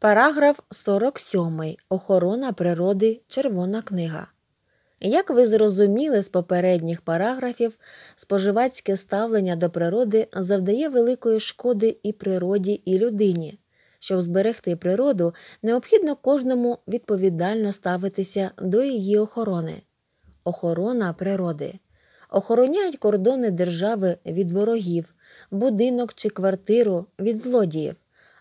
Параграф 47. Охорона природи. Червона книга. Як ви зрозуміли з попередніх параграфів, споживацьке ставлення до природи завдає великої шкоди і природі, і людині. Щоб зберегти природу, необхідно кожному відповідально ставитися до її охорони. Охорона природи. Охороняють кордони держави від ворогів, будинок чи квартиру від злодіїв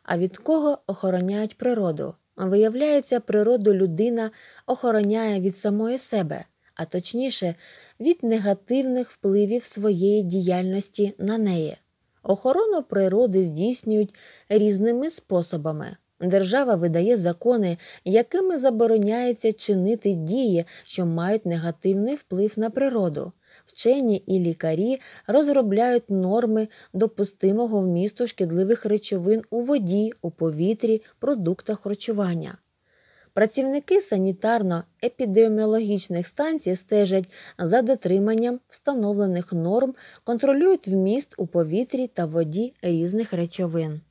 а від кого охороняють природу. Виявляється, природу людина охороняє від самої себе, а точніше, від негативних впливів своєї діяльності на неї. Охорону природи здійснюють різними способами. Держава видає закони, якими забороняється чинити дії, що мають негативний вплив на природу. Вчені і лікарі розробляють норми допустимого вмісту шкідливих речовин у воді, у повітрі, продуктах харчування. Працівники санітарно-епідеміологічних станцій стежать за дотриманням встановлених норм, контролюють вміст у повітрі та воді різних речовин.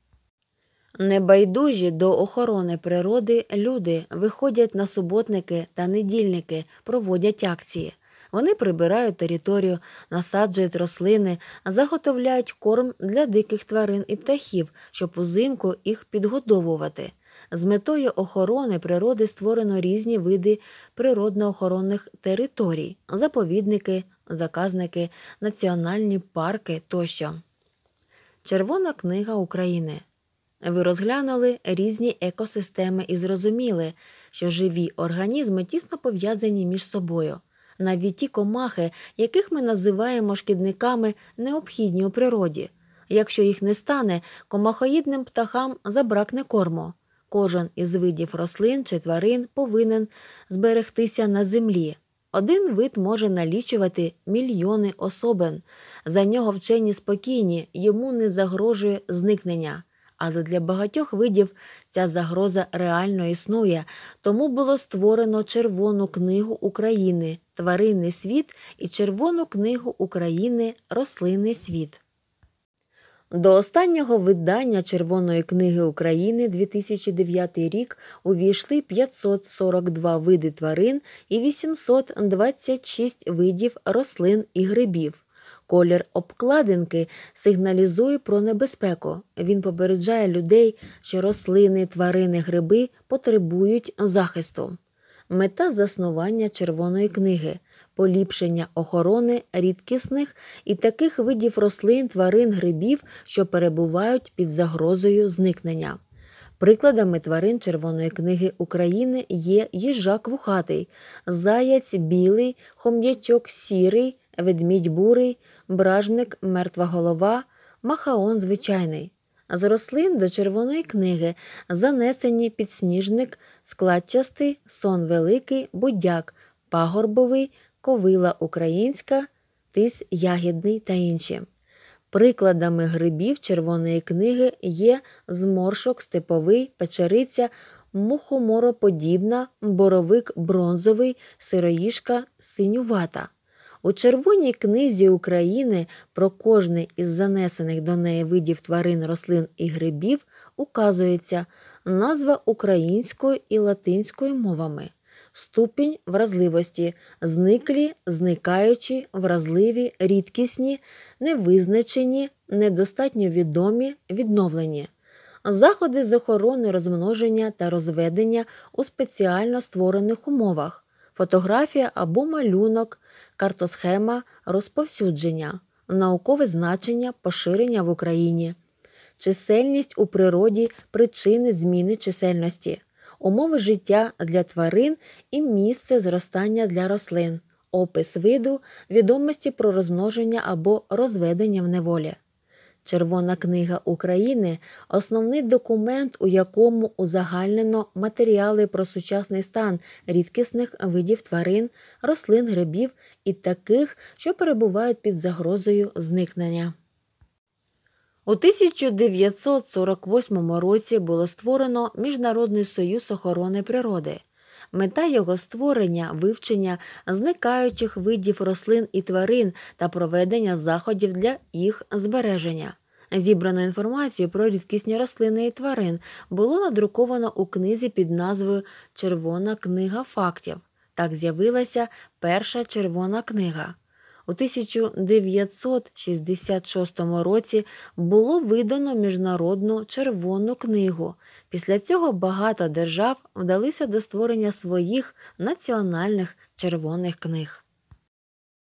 Небайдужі до охорони природи люди виходять на суботники та недільники, проводять акції. Вони прибирають територію, насаджують рослини, заготовляють корм для диких тварин і птахів, щоб узимку їх підгодовувати. З метою охорони природи створено різні види природноохоронних територій, заповідники, заказники, національні парки тощо. Червона книга України. Ви розглянули різні екосистеми і зрозуміли, що живі організми тісно пов'язані між собою. Навіть ті комахи, яких ми називаємо шкідниками, необхідні у природі. Якщо їх не стане, комахоїдним птахам забракне корму. Кожен із видів рослин чи тварин повинен зберегтися на землі. Один вид може налічувати мільйони особин. За нього вчені спокійні, йому не загрожує зникнення але для багатьох видів ця загроза реально існує, тому було створено Червону книгу України, Тваринний світ і Червону книгу України Рослинний світ. До останнього видання Червоної книги України 2009 рік увійшли 542 види тварин і 826 видів рослин і грибів. Колір обкладинки сигналізує про небезпеку. Він попереджає людей, що рослини, тварини, гриби потребують захисту. Мета заснування червоної книги, поліпшення охорони рідкісних і таких видів рослин, тварин, грибів, що перебувають під загрозою зникнення. Прикладами тварин Червоної книги України є їжак вухатий, заяць білий, хом'ячок сірий ведмідь бурий, бражник, мертва голова, махаон звичайний. З рослин до червоної книги занесені підсніжник, складчастий, сон великий, будяк, пагорбовий, ковила українська, тись ягідний та інші. Прикладами грибів червоної книги є зморшок, степовий, печериця, мухомороподібна, боровик бронзовий, сироїшка, синювата. У червоній книзі України про кожне із занесених до неї видів тварин, рослин і грибів указується назва українською і латинською мовами, ступінь вразливості, зниклі, зникаючі, вразливі, рідкісні, невизначені, недостатньо відомі, відновлені. Заходи з охорони розмноження та розведення у спеціально створених умовах фотографія або малюнок, картосхема розповсюдження, наукове значення поширення в Україні, чисельність у природі причини зміни чисельності, умови життя для тварин і місце зростання для рослин, опис виду, відомості про розмноження або розведення в неволі. Червона книга України основний документ, у якому узагальнено матеріали про сучасний стан рідкісних видів тварин, рослин, грибів і таких, що перебувають під загрозою зникнення. У 1948 році було створено Міжнародний союз охорони природи, Мета його створення, вивчення зникаючих видів рослин і тварин та проведення заходів для їх збереження. Зібрану інформацію про рідкісні рослини і тварин було надруковано у книзі під назвою Червона книга фактів. Так з'явилася перша червона книга. У 1966 році було видано міжнародну червону книгу. Після цього багато держав вдалися до створення своїх національних червоних книг.